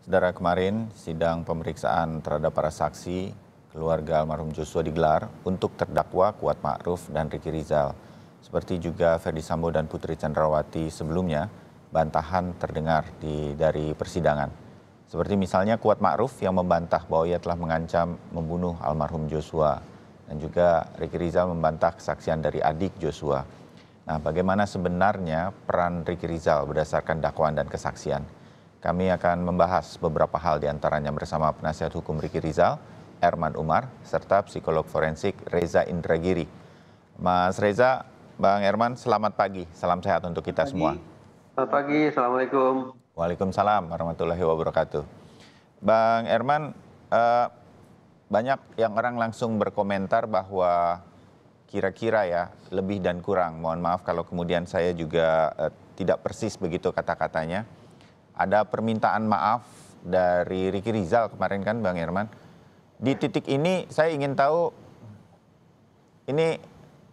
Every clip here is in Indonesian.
Saudara kemarin sidang pemeriksaan terhadap para saksi keluarga almarhum Joshua digelar untuk terdakwa Kuat Ma'ruf dan Riki Rizal. Seperti juga Ferdi Sambo dan Putri Chandrawati sebelumnya, bantahan terdengar di, dari persidangan. Seperti misalnya Kuat Ma'ruf yang membantah bahwa ia telah mengancam membunuh almarhum Joshua. Dan juga Riki Rizal membantah kesaksian dari adik Joshua. Nah, bagaimana sebenarnya peran Riki Rizal berdasarkan dakwaan dan kesaksian? Kami akan membahas beberapa hal diantaranya bersama penasihat hukum Riki Rizal, Erman Umar, serta psikolog forensik Reza Indragiri. Mas Reza, Bang Erman, selamat pagi. Salam sehat untuk kita pagi. semua. Selamat pagi, Assalamualaikum. Waalaikumsalam warahmatullahi wabarakatuh. Bang Erman, eh, banyak yang orang langsung berkomentar bahwa kira-kira ya lebih dan kurang. Mohon maaf kalau kemudian saya juga eh, tidak persis begitu kata-katanya ada permintaan maaf dari Riki Rizal kemarin kan Bang Herman. Di titik ini saya ingin tahu ini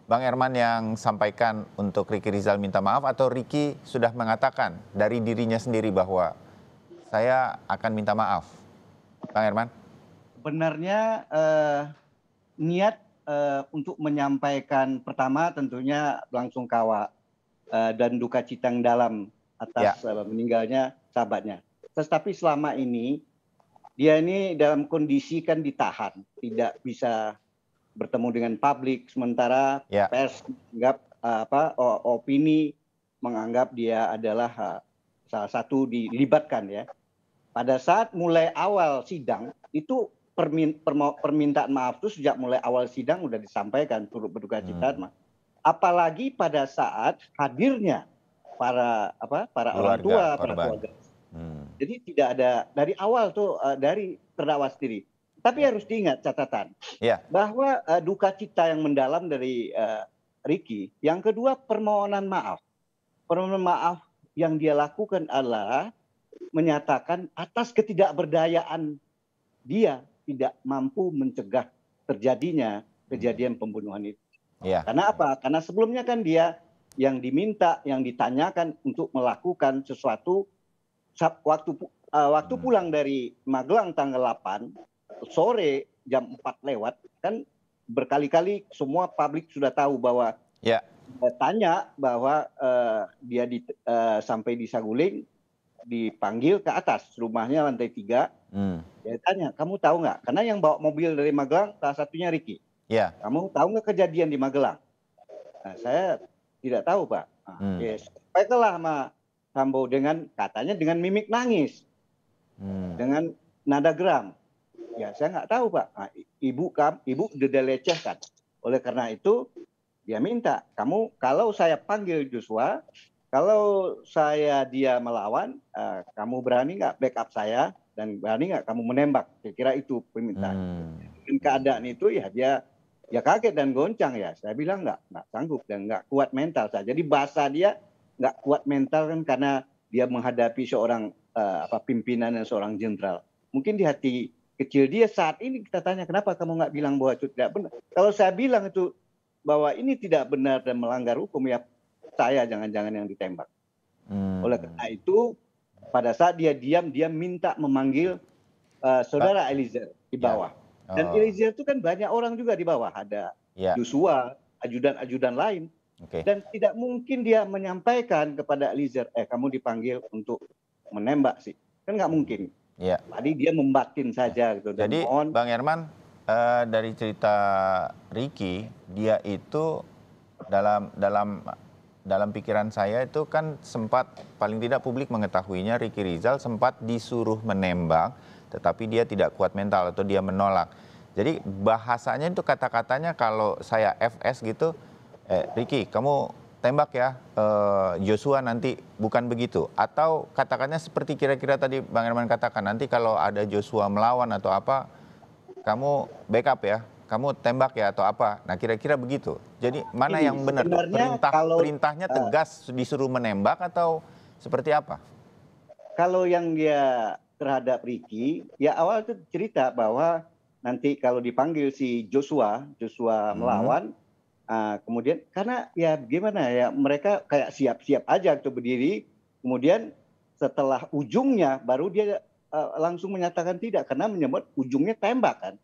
Bang Herman yang sampaikan untuk Riki Rizal minta maaf atau Riki sudah mengatakan dari dirinya sendiri bahwa saya akan minta maaf. Bang Herman. Sebenarnya eh, niat eh, untuk menyampaikan pertama tentunya langsung kawa eh, dan duka cita yang dalam atas ya. Eh, meninggalnya sahabatnya. Tetapi selama ini dia ini dalam kondisi kan ditahan, tidak bisa bertemu dengan publik sementara ya. pers menganggap eh, apa opini menganggap dia adalah eh, salah satu dilibatkan ya. Pada saat mulai awal sidang itu permintaan maaf itu sejak mulai awal sidang sudah disampaikan turut berduka cita. Hmm. Apalagi pada saat hadirnya para apa para keluarga, orang tua, para keluarga. Hmm. Jadi tidak ada dari awal tuh uh, dari terdakwa sendiri. Tapi ya. harus diingat catatan yeah. bahwa uh, duka cita yang mendalam dari uh, Ricky. Yang kedua permohonan maaf. Permohonan maaf yang dia lakukan adalah menyatakan atas ketidakberdayaan dia tidak mampu mencegah terjadinya hmm. kejadian pembunuhan itu. Yeah. Karena apa? Karena sebelumnya kan dia yang diminta, yang ditanyakan untuk melakukan sesuatu waktu eh, waktu hmm. pulang dari Magelang tanggal 8 sore jam 4 lewat kan berkali-kali semua publik sudah tahu bahwa ya. Eh, tanya bahwa uh, dia di, uh, sampai di Saguling dipanggil ke atas rumahnya lantai tiga. Hmm. Dia tanya, kamu tahu nggak? Karena yang bawa mobil dari Magelang salah satunya Riki. Yeah. Kamu tahu nggak kejadian di Magelang? Nah, saya tidak tahu pak ah, hmm. yes Itulah sama Sambo dengan katanya dengan mimik nangis hmm. dengan nada geram ya saya nggak tahu pak nah, ibu kam ibu sudah kan. oleh karena itu dia minta kamu kalau saya panggil Joshua kalau saya dia melawan uh, kamu berani nggak backup saya dan berani nggak kamu menembak kira-kira itu permintaan hmm. dan keadaan itu ya dia ya kaget dan goncang ya. Saya bilang nggak nggak sanggup dan nggak kuat mental saya. Jadi bahasa dia nggak kuat mental kan karena dia menghadapi seorang uh, apa pimpinan dan seorang jenderal. Mungkin di hati kecil dia saat ini kita tanya kenapa kamu nggak bilang bahwa itu tidak benar. Kalau saya bilang itu bahwa ini tidak benar dan melanggar hukum ya saya jangan-jangan yang ditembak. Hmm. Oleh karena itu pada saat dia diam dia minta memanggil uh, saudara Elizer di bawah. Ya dan oh. Eliezer itu kan banyak orang juga di bawah, ada yeah. Joshua, ajudan-ajudan lain. Okay. Dan tidak mungkin dia menyampaikan kepada Eliezer, eh kamu dipanggil untuk menembak sih. Kan nggak mungkin. Yeah. Tadi dia membatin saja iya. gitu. Dan Jadi mohon, Bang Herman, uh, dari cerita Ricky, dia itu dalam dalam dalam pikiran saya itu kan sempat paling tidak publik mengetahuinya Ricky Rizal sempat disuruh menembak tetapi dia tidak kuat mental atau dia menolak. Jadi bahasanya itu kata-katanya kalau saya FS gitu, eh, Ricky kamu tembak ya eh, Joshua nanti bukan begitu. Atau katakannya seperti kira-kira tadi Bang Herman katakan nanti kalau ada Joshua melawan atau apa, kamu backup ya, kamu tembak ya atau apa. Nah kira-kira begitu. Jadi mana yang benar? Perintah kalau, perintahnya eh, tegas disuruh menembak atau seperti apa? Kalau yang dia terhadap Ricky, ya awal itu cerita bahwa nanti kalau dipanggil si Joshua, Joshua hmm. melawan, hmm. uh, kemudian karena ya gimana ya mereka kayak siap-siap aja untuk berdiri, kemudian setelah ujungnya baru dia uh, langsung menyatakan tidak karena menyebut ujungnya tembak kan.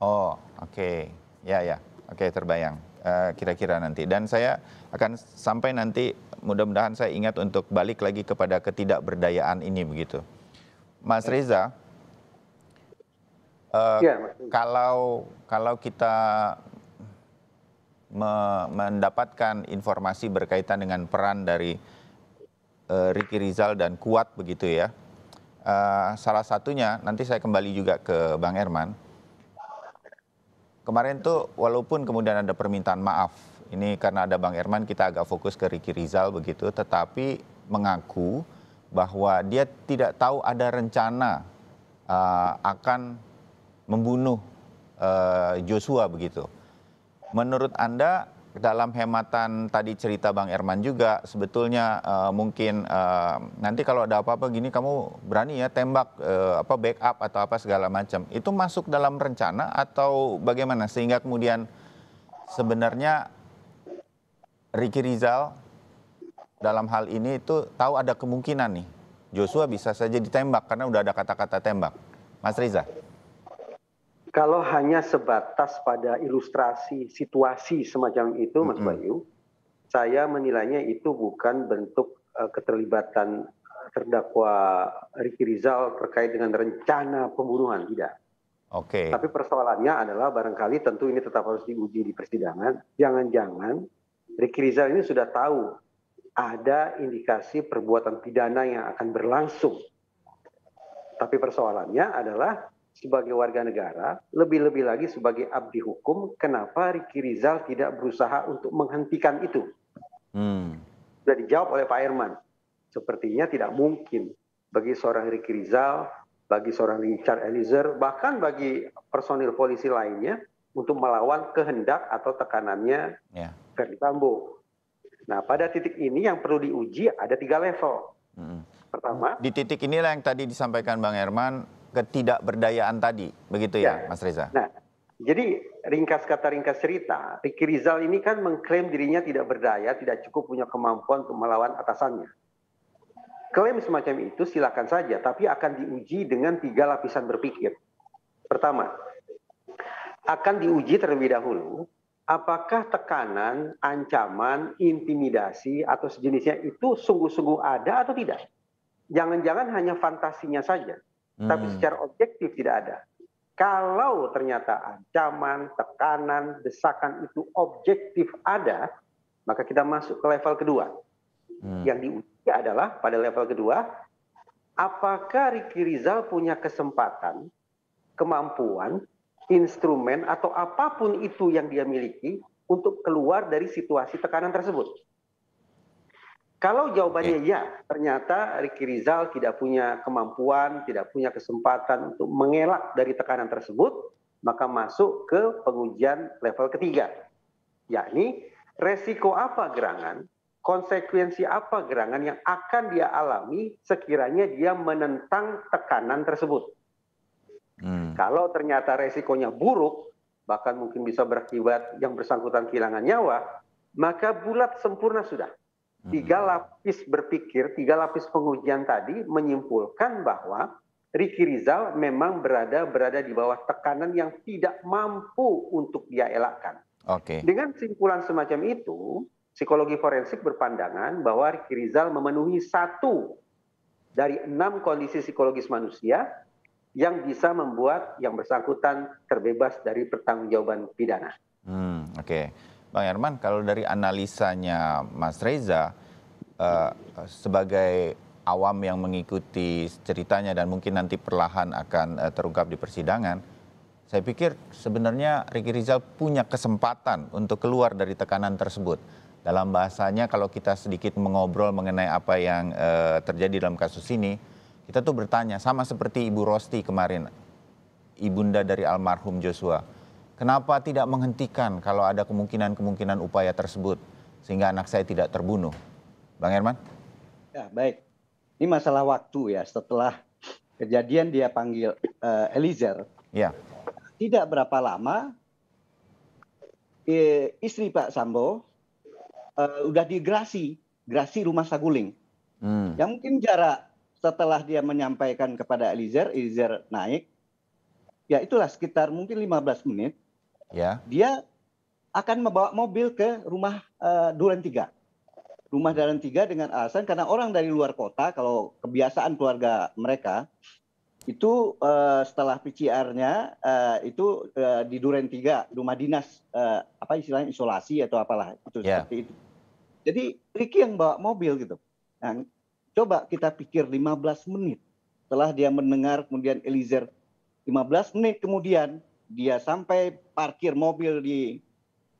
Oh oke, okay. ya ya, oke okay, terbayang eh, kira-kira uh, kira -kira nanti. Dan saya akan sampai nanti mudah-mudahan saya ingat untuk balik lagi kepada ketidakberdayaan ini begitu. Eh, ya, Mas Reza, uh, ya, kalau kalau kita me mendapatkan informasi berkaitan dengan peran dari uh, Ricky Rizal dan Kuat begitu ya, uh, salah satunya nanti saya kembali juga ke Bang Herman. Kemarin tuh walaupun kemudian ada permintaan maaf, ini karena ada Bang Herman kita agak fokus ke Ricky Rizal begitu, tetapi mengaku bahwa dia tidak tahu ada rencana uh, akan membunuh uh, Joshua begitu. Menurut Anda dalam hematan tadi cerita Bang Erman juga sebetulnya uh, mungkin uh, nanti kalau ada apa-apa gini kamu berani ya tembak uh, apa backup atau apa segala macam. Itu masuk dalam rencana atau bagaimana sehingga kemudian sebenarnya Ricky Rizal dalam hal ini itu tahu ada kemungkinan nih Joshua bisa saja ditembak karena udah ada kata-kata tembak. Mas Riza. Kalau hanya sebatas pada ilustrasi situasi semacam itu, Mas mm -hmm. Bayu, saya menilainya itu bukan bentuk uh, keterlibatan terdakwa Riki Rizal terkait dengan rencana pembunuhan, tidak. Oke. Okay. Tapi persoalannya adalah barangkali tentu ini tetap harus diuji di persidangan. Jangan-jangan Riki Rizal ini sudah tahu ada indikasi perbuatan pidana yang akan berlangsung. Tapi persoalannya adalah sebagai warga negara, lebih-lebih lagi sebagai abdi hukum, kenapa Riki Rizal tidak berusaha untuk menghentikan itu? Hmm. Sudah dijawab oleh Pak Herman. Sepertinya tidak mungkin bagi seorang Riki Rizal, bagi seorang Richard Eliezer, bahkan bagi personil polisi lainnya untuk melawan kehendak atau tekanannya yeah. Ferdi Sambo. Nah, pada titik ini yang perlu diuji ada tiga level. Hmm. Pertama, di titik inilah yang tadi disampaikan Bang Herman ketidakberdayaan tadi, begitu ya, ya Mas Reza? Nah, jadi ringkas kata ringkas cerita, Ricky Rizal ini kan mengklaim dirinya tidak berdaya, tidak cukup punya kemampuan untuk melawan atasannya. Klaim semacam itu silakan saja, tapi akan diuji dengan tiga lapisan berpikir. Pertama, akan diuji terlebih dahulu apakah tekanan, ancaman, intimidasi atau sejenisnya itu sungguh-sungguh ada atau tidak? Jangan-jangan hanya fantasinya saja, hmm. tapi secara objektif tidak ada. Kalau ternyata ancaman, tekanan, desakan itu objektif ada, maka kita masuk ke level kedua. Hmm. Yang diuji adalah pada level kedua, apakah Riki Rizal punya kesempatan, kemampuan instrumen atau apapun itu yang dia miliki untuk keluar dari situasi tekanan tersebut. Kalau jawabannya ya, ternyata Riki Rizal tidak punya kemampuan, tidak punya kesempatan untuk mengelak dari tekanan tersebut, maka masuk ke pengujian level ketiga, yakni resiko apa gerangan, konsekuensi apa gerangan yang akan dia alami sekiranya dia menentang tekanan tersebut. Hmm. Kalau ternyata resikonya buruk, bahkan mungkin bisa berakibat yang bersangkutan kehilangan nyawa, maka bulat sempurna sudah. Hmm. Tiga lapis berpikir, tiga lapis pengujian tadi menyimpulkan bahwa Ricky Rizal memang berada berada di bawah tekanan yang tidak mampu untuk dia elakkan. Oke. Okay. Dengan simpulan semacam itu, psikologi forensik berpandangan bahwa Ricky Rizal memenuhi satu dari enam kondisi psikologis manusia yang bisa membuat yang bersangkutan terbebas dari pertanggungjawaban pidana. Hmm, Oke, okay. Bang Herman, kalau dari analisanya Mas Reza uh, sebagai awam yang mengikuti ceritanya dan mungkin nanti perlahan akan uh, terungkap di persidangan, saya pikir sebenarnya Ricky Rizal punya kesempatan untuk keluar dari tekanan tersebut. Dalam bahasanya, kalau kita sedikit mengobrol mengenai apa yang uh, terjadi dalam kasus ini kita tuh bertanya sama seperti Ibu Rosti kemarin, ibunda dari almarhum Joshua. Kenapa tidak menghentikan kalau ada kemungkinan-kemungkinan upaya tersebut sehingga anak saya tidak terbunuh? Bang Herman? Ya, baik. Ini masalah waktu ya. Setelah kejadian dia panggil uh, Eliezer. Ya. Tidak berapa lama eh, istri Pak Sambo uh, udah digrasi, grasi rumah Saguling. Hmm. Yang mungkin jarak setelah dia menyampaikan kepada Eliezer, Eliezer naik, ya itulah sekitar mungkin 15 menit, ya. dia akan membawa mobil ke rumah uh, Duren Tiga, Rumah Duren Tiga dengan alasan karena orang dari luar kota, kalau kebiasaan keluarga mereka, itu uh, setelah PCR-nya uh, eh, itu uh, di Duren Tiga, rumah dinas, uh, apa istilahnya, isolasi atau apalah, itu ya. seperti itu. Jadi Ricky yang bawa mobil gitu. Nah, Coba kita pikir 15 menit setelah dia mendengar kemudian Eliezer 15 menit kemudian dia sampai parkir mobil di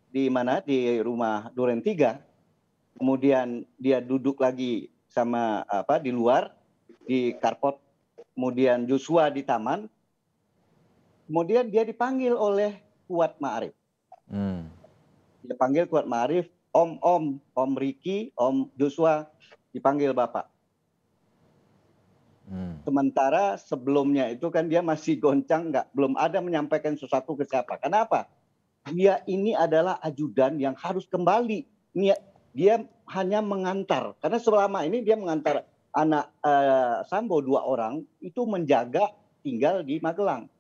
di mana di rumah Duren 3 kemudian dia duduk lagi sama apa di luar di karpot kemudian Joshua di taman kemudian dia dipanggil oleh Kuat Ma'arif hmm. dia panggil Kuat Ma'arif Om Om Om Riki Om Joshua dipanggil Bapak Hmm. Sementara sebelumnya itu kan dia masih goncang nggak belum ada menyampaikan sesuatu ke siapa. Kenapa? Dia ini adalah ajudan yang harus kembali. Niat dia hanya mengantar karena selama ini dia mengantar anak eh, Sambo dua orang itu menjaga tinggal di Magelang.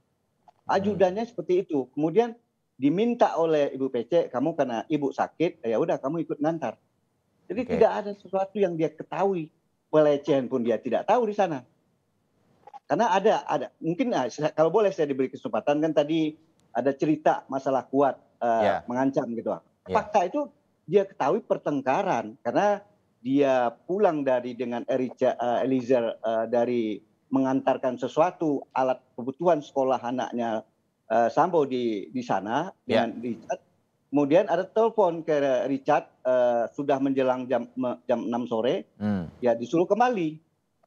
Ajudannya hmm. seperti itu. Kemudian diminta oleh Ibu PC, kamu karena ibu sakit, ya udah kamu ikut ngantar. Jadi okay. tidak ada sesuatu yang dia ketahui. Pelecehan pun dia tidak tahu di sana. Karena ada ada mungkin ah, kalau boleh saya diberi kesempatan kan tadi ada cerita masalah kuat uh, eh, yeah. mengancam gitu. Fakta ya. yeah. itu dia ketahui pertengkaran karena dia pulang dari dengan Erica, uh, Eliezer uh, dari mengantarkan sesuatu alat kebutuhan sekolah anaknya uh, Sambo di di sana yeah. dengan Richard. Kemudian ada telepon ke Richard uh, sudah menjelang jam jam 6 sore. Hmm. Ya disuruh kembali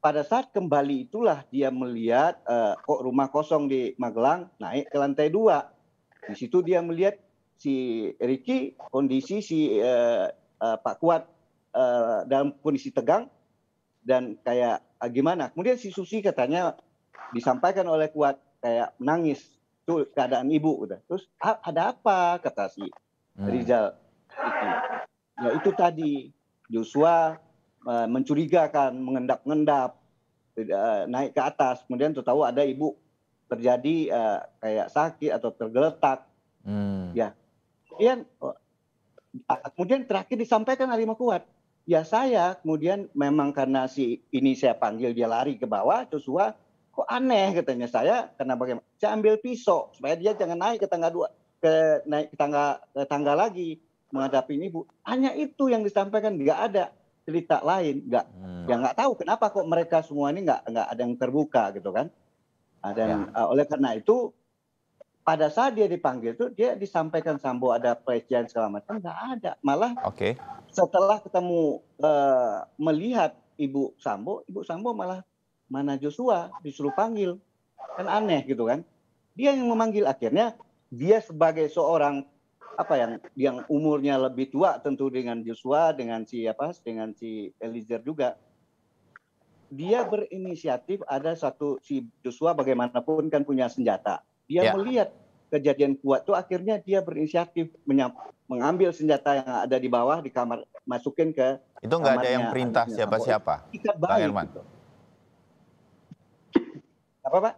pada saat kembali itulah dia melihat uh, eh, kok oh, rumah kosong di Magelang naik ke lantai dua. Di situ dia melihat si Ricky kondisi si uh, uh, Pak Kuat uh, dalam kondisi tegang dan kayak uh, gimana. Kemudian si Susi katanya disampaikan oleh Kuat kayak menangis tuh keadaan ibu udah. Terus ah, ada apa kata si hmm. Rizal. Hmm. Itu. Nah itu tadi Joshua Eh, mencurigakan, mengendap-endap, eh, naik ke atas. Kemudian tahu ada ibu terjadi uh, kayak sakit atau tergeletak. Hmm. Ya. Kemudian kemudian terakhir disampaikan Harimau Kuat. Ya saya kemudian memang karena si ini saya panggil dia lari ke bawah Joshua kok aneh katanya saya karena bagaimana saya ambil pisau supaya dia jangan naik ke tangga dua ke naik ke tangga ke tangga lagi menghadapi ibu hanya itu yang disampaikan nggak ada cerita lain nggak hmm. ya nggak tahu kenapa kok mereka semua ini nggak nggak ada yang terbuka gitu kan ada ya. uh, oleh karena itu pada saat dia dipanggil tuh dia disampaikan Sambo ada pelecehan segala macam nggak ada malah okay. setelah ketemu uh, melihat ibu Sambo ibu Sambo malah mana Joshua disuruh panggil kan aneh gitu kan dia yang memanggil akhirnya dia sebagai seorang apa yang yang umurnya lebih tua tentu dengan Joshua dengan si apa dengan si Eliezer juga dia berinisiatif ada satu si Joshua bagaimanapun kan punya senjata dia yeah. melihat kejadian kuat tuh akhirnya dia berinisiatif mengambil senjata yang ada di bawah di kamar masukin ke itu nggak ada yang perintah siapa-siapa Bang Herman gitu. apa Pak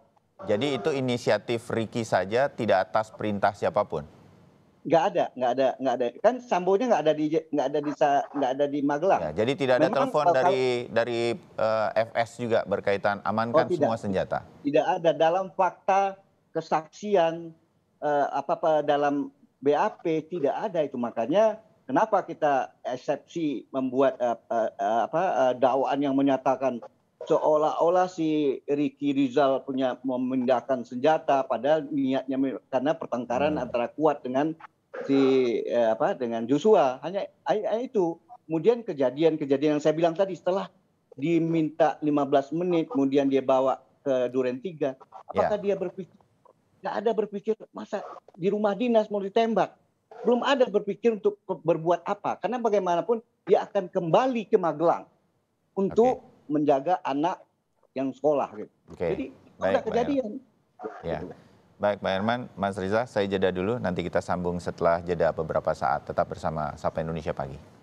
jadi itu inisiatif Ricky saja tidak atas perintah siapapun nggak ada nggak ada nggak ada kan sambonya nggak ada di nggak ada di nggak ada di Magelang ya, jadi tidak ada telepon eh, kalau, dari dari uh, eh, FS juga berkaitan amankan oh, semua senjata tidak ada dalam fakta kesaksian uh, apa apa dalam BAP tidak ada itu makanya kenapa kita eksepsi membuat uh, uh, apa uh, dakwaan yang menyatakan seolah-olah si Ricky Rizal punya memindahkan senjata padahal niatnya karena pertengkaran hmm. antara kuat dengan si eh, apa dengan Joshua hanya, itu kemudian kejadian-kejadian yang saya bilang tadi setelah diminta 15 menit kemudian dia bawa ke Duren 3 apakah yeah. dia berpikir nggak ada berpikir masa di rumah dinas mau ditembak belum ada berpikir untuk berbuat apa karena bagaimanapun dia akan kembali ke Magelang untuk okay. menjaga anak yang sekolah gitu. Okay. Jadi baik, ada ya. kejadian. Ya. Gitu. Baik Pak Herman, Mas Riza, saya jeda dulu. Nanti kita sambung setelah jeda beberapa saat. Tetap bersama Sapa Indonesia Pagi.